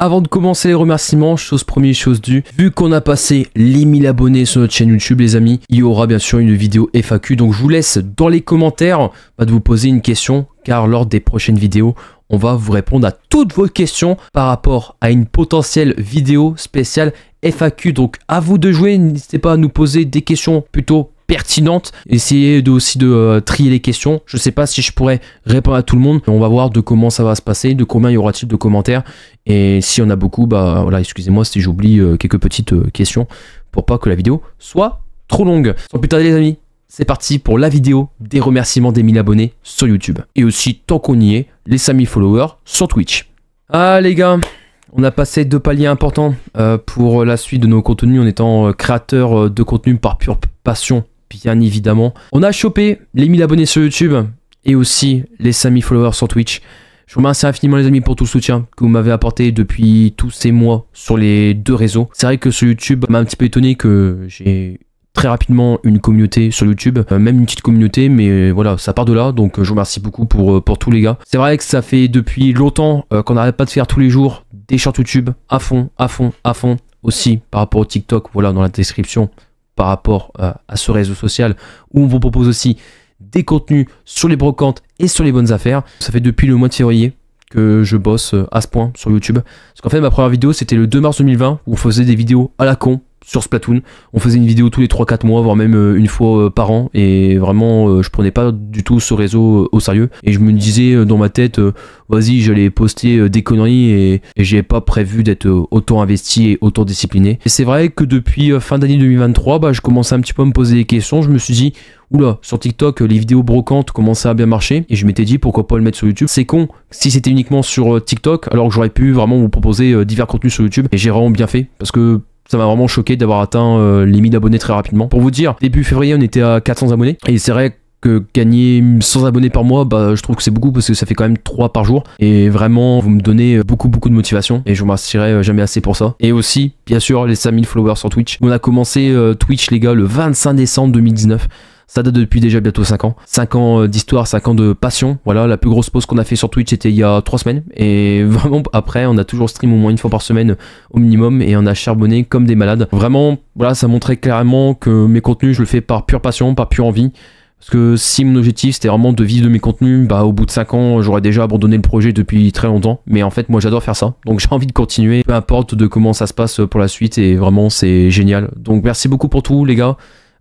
Avant de commencer les remerciements, chose première, chose due, vu qu'on a passé les 1000 abonnés sur notre chaîne YouTube, les amis, il y aura bien sûr une vidéo FAQ. Donc je vous laisse dans les commentaires bah, de vous poser une question, car lors des prochaines vidéos, on va vous répondre à toutes vos questions par rapport à une potentielle vidéo spéciale FAQ. Donc à vous de jouer, n'hésitez pas à nous poser des questions plutôt pertinente. Essayez de, aussi de euh, trier les questions. Je sais pas si je pourrais répondre à tout le monde. On va voir de comment ça va se passer, de combien il y aura-t-il de commentaires. Et si on a beaucoup, bah voilà, excusez-moi si j'oublie euh, quelques petites euh, questions pour pas que la vidéo soit trop longue. Sans plus tarder les amis, c'est parti pour la vidéo des remerciements des 1000 abonnés sur YouTube. Et aussi, tant qu'on y est, les 5000 followers sur Twitch. Ah les gars, on a passé deux paliers importants pour la suite de nos contenus en étant créateur de contenu par pure passion bien évidemment. On a chopé les 1000 abonnés sur YouTube et aussi les 5000 followers sur Twitch. Je vous remercie infiniment les amis pour tout le soutien que vous m'avez apporté depuis tous ces mois sur les deux réseaux. C'est vrai que sur YouTube m'a un petit peu étonné que j'ai très rapidement une communauté sur YouTube, euh, même une petite communauté, mais voilà, ça part de là, donc je vous remercie beaucoup pour, euh, pour tous les gars. C'est vrai que ça fait depuis longtemps euh, qu'on n'arrête pas de faire tous les jours des shorts YouTube à fond, à fond, à fond, aussi par rapport au TikTok, voilà, dans la description, par rapport euh, à, ce réseau social où on vous propose aussi des contenus sur les brocantes et sur les bonnes affaires. Ça fait depuis le mois de février que je bosse euh, à ce point sur YouTube. Parce qu'en fait, ma première vidéo, c'était le 2 mars 2020, où on faisait des vidéos à la con, sur Splatoon. On faisait une vidéo tous les 3-4 mois, voire même euh, une fois euh, par an. Et vraiment, euh, je prenais pas du tout ce réseau au sérieux. Et je me disais dans ma tête, vas-y, j'allais poster des conneries et, j'ai pas prévu d'être autant investi et autant discipliné. Et c'est vrai que depuis fin d'année 2023, bah, je commençais un petit peu à me poser des questions. Je me suis dit, oula, sur TikTok, les vidéos brocantes commençaient à bien marcher. Et je m'étais dit, pourquoi pas le mettre sur YouTube C'est con si c'était uniquement sur TikTok, alors que j'aurais pu vraiment vous proposer divers contenus sur YouTube. Et j'ai vraiment bien fait parce que ça m'a vraiment choqué d'avoir atteint euh, les 1000 abonnés très rapidement. Pour vous dire, début février, on était à 400 abonnés. Et c'est vrai que gagner 100 abonnés par mois, bah, je trouve que c'est beaucoup parce que ça fait quand même 3 par jour. Et vraiment, vous me donnez beaucoup, beaucoup de motivation. Et je vous remercierai euh, jamais assez pour ça. Et aussi, bien sûr, les 5000 followers sur Twitch. On a commencé euh, Twitch, les gars, le 25 décembre 2019. Ça date depuis déjà bientôt 5 ans. 5 ans euh, d'histoire, 5 ans de passion. Voilà, la plus grosse pause qu'on a fait sur Twitch était il y a 3 semaines. Et vraiment, après, on a toujours stream au moins une fois par semaine au minimum et on a charbonné comme des malades. Vraiment, voilà, ça montrait clairement que mes contenus, je le fais par pure passion, par pure envie. Parce que si mon objectif c'était vraiment de vivre de mes contenus, bah au bout de 5 ans j'aurais déjà abandonné le projet depuis très longtemps. Mais en fait moi j'adore faire ça. Donc j'ai envie de continuer, peu importe de comment ça se passe pour la suite et vraiment c'est génial. Donc merci beaucoup pour tout les gars.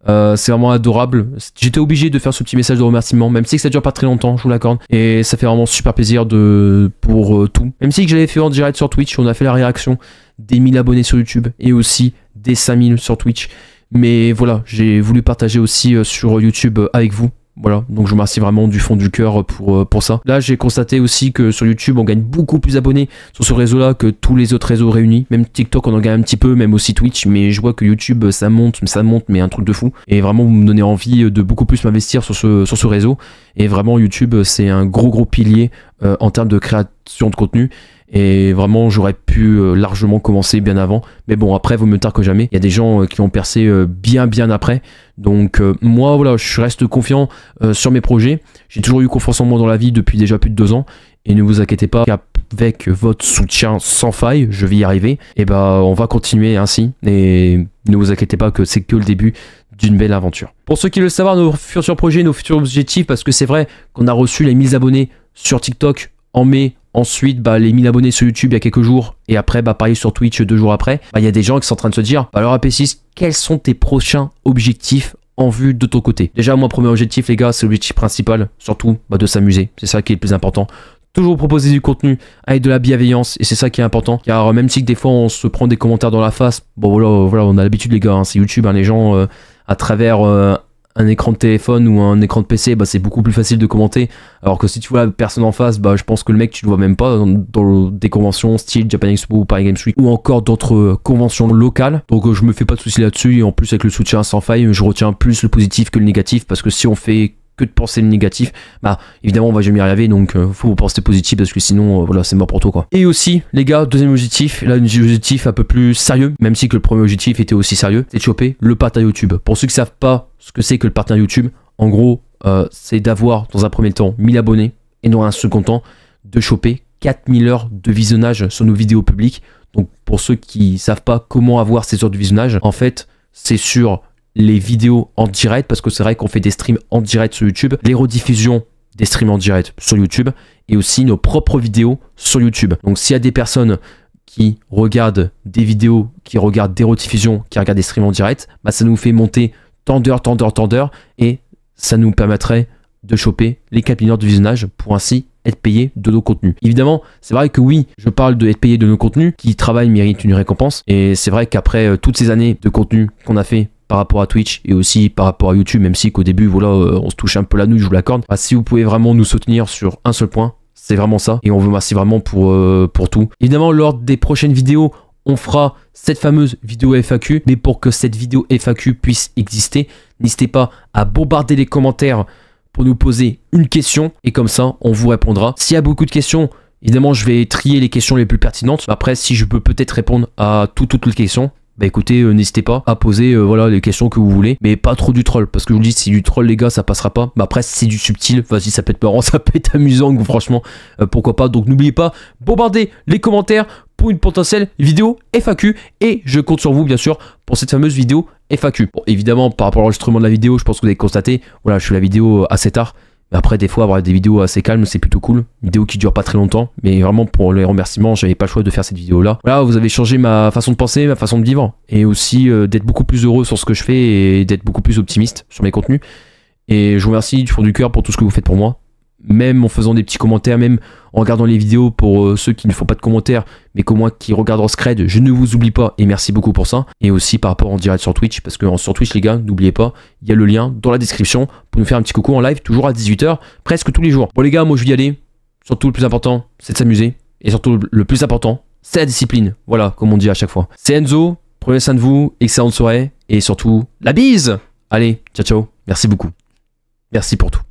Euh, c'est vraiment adorable. J'étais obligé de faire ce petit message de remerciement, même si ça dure pas très longtemps, je vous l'accorde. Et ça fait vraiment super plaisir de pour euh, tout. Même si j'avais fait en direct sur Twitch, on a fait la réaction des 1000 abonnés sur YouTube et aussi des 5000 sur Twitch. Mais voilà, j'ai voulu partager aussi euh, sur YouTube avec vous voilà, donc je vous remercie vraiment du fond du cœur pour, euh, pour ça. Là, j'ai constaté aussi que sur YouTube, on gagne beaucoup plus d'abonnés sur ce réseau-là que tous les autres réseaux réunis. Même TikTok, on en gagne un petit peu, même aussi Twitch, mais je vois que YouTube, euh, ça monte, ça monte, mais un truc de fou. Et vraiment, vous me donnez envie euh, de beaucoup plus m'investir sur ce, sur ce réseau. Et vraiment, YouTube, c'est un gros, gros pilier en termes de création de contenu. Et vraiment, j'aurais pu euh, largement commencer bien avant. Mais bon, après, vaut mieux tard que jamais. Il y a des gens euh, qui ont percé euh, bien, bien après. Donc, moi, voilà, je reste confiant sur mes projets. J'ai toujours eu confiance en moi dans la vie depuis déjà plus de deux ans. Et ne vous inquiétez pas, avec votre soutien sans faille, je vais y arriver. Et bah, on va continuer ainsi. Et ne vous inquiétez pas que c'est que le début d'une belle aventure. Pour ceux qui veulent savoir nos futurs projets, nos futurs objectifs, parce que c'est vrai qu'on a reçu les 1000 abonnés sur TikTok en mai Ensuite, bah, les 1000 abonnés sur YouTube il y a quelques jours, et après, bah, pareil sur Twitch deux jours après, bah, il y a des gens qui sont en train de se dire, bah, alors AP6, quels sont tes prochains objectifs en vue de ton côté Déjà, moi, premier objectif, les gars, c'est l'objectif principal, surtout de s'amuser. C'est ça qui est le plus important toujours proposer du contenu avec de la bienveillance et c'est ça qui est important car euh, même si des fois on se prend des commentaires dans la face bon voilà, voilà on a l'habitude les gars hein, c'est YouTube hein, les gens euh, à travers euh, un écran de téléphone ou un écran de PC, bah, c'est beaucoup plus facile de commenter. Alors que si tu vois la personne en face, bah, je pense que le mec, tu le vois même pas dans, des conventions style Japan Expo ou Paris Games Week ou encore d'autres euh, conventions locales. Donc, euh, je me fais pas de soucis là-dessus. Et en plus, avec le soutien sans faille, je retiens plus le positif que le négatif parce que si on fait que de penser le négatif, bah évidemment on va jamais y arriver donc il euh, faut penser positif parce que sinon euh, voilà c'est mort pour toi quoi. Et aussi les gars, deuxième objectif, là un objectif un peu plus sérieux, même si que le premier objectif était aussi sérieux, c'est de choper le partenariat YouTube. Pour ceux qui savent pas ce que c'est que le partenariat YouTube, en gros euh, c'est d'avoir dans un premier temps 1000 abonnés et dans un second temps de choper 4000 heures de visionnage sur nos vidéos publiques. Donc pour ceux qui savent pas comment avoir ces heures de visionnage, en fait c'est sur les vidéos en direct, parce que c'est vrai qu'on fait des streams en direct sur YouTube, les rediffusions des streams en direct sur YouTube, et aussi nos propres vidéos sur YouTube. Donc s'il y a des personnes qui regardent des vidéos, qui regardent des rediffusions, qui regardent des streams en direct, bah, ça nous fait monter tant d'heures, tant d'heures, et ça nous permettrait de choper les 4 de visionnage pour ainsi être payé de nos contenus. Évidemment, c'est vrai que oui, je parle de être payé de nos contenus, qui travaillent méritent une récompense, et c'est vrai qu'après euh, toutes ces années de contenu qu'on a fait par rapport à Twitch et aussi par rapport à YouTube, même si qu'au début, voilà, euh, on se touche un peu la nouille, je vous l'accorde. Bah, si vous pouvez vraiment nous soutenir sur un seul point, c'est vraiment ça. Et on vous remercie vraiment pour, euh, pour tout. Évidemment, lors des prochaines vidéos, on fera cette fameuse vidéo FAQ. Mais pour que cette vidéo FAQ puisse exister, n'hésitez pas à bombarder les commentaires pour nous poser une question. Et comme ça, on vous répondra. S'il y a beaucoup de questions, évidemment, je vais trier les questions les plus pertinentes. Après, si je peux peut-être répondre à toutes, toutes les questions, bah écoutez, euh, n'hésitez pas à poser euh, voilà les questions que vous voulez, mais pas trop du troll, parce que je vous dis, si du troll les gars, ça passera pas. Mais après, c'est du subtil, vas-y, ça peut être marrant, ça peut être amusant, franchement, euh, pourquoi pas. Donc n'oubliez pas, bombardez les commentaires pour une potentielle vidéo FAQ, et je compte sur vous, bien sûr, pour cette fameuse vidéo FAQ. Bon, évidemment, par rapport à l'enregistrement de la vidéo, je pense que vous avez constaté, voilà, je fais la vidéo assez tard. Après, des fois, avoir des vidéos assez calmes, c'est plutôt cool. Une vidéo qui dure pas très longtemps, mais vraiment pour les remerciements, j'avais pas le choix de faire cette vidéo là. Voilà, vous avez changé ma façon de penser, ma façon de vivre, et aussi euh, d'être beaucoup plus heureux sur ce que je fais et d'être beaucoup plus optimiste sur mes contenus. Et je vous remercie du fond du cœur pour tout ce que vous faites pour moi même en faisant des petits commentaires, même en regardant les vidéos pour euh, ceux qui ne font pas de commentaires, mais comme moi qui regarde en scred, je ne vous oublie pas et merci beaucoup pour ça. Et aussi par rapport en direct sur Twitch, parce que sur Twitch les gars, n'oubliez pas, il y a le lien dans la description pour nous faire un petit coucou en live, toujours à 18h, presque tous les jours. Bon les gars, moi je vais y aller. Surtout le plus important, c'est de s'amuser. Et surtout le plus important, c'est la discipline. Voilà, comme on dit à chaque fois. C'est Enzo, prenez soin de vous, excellente soirée, et surtout, la bise Allez, ciao ciao, merci beaucoup. Merci pour tout.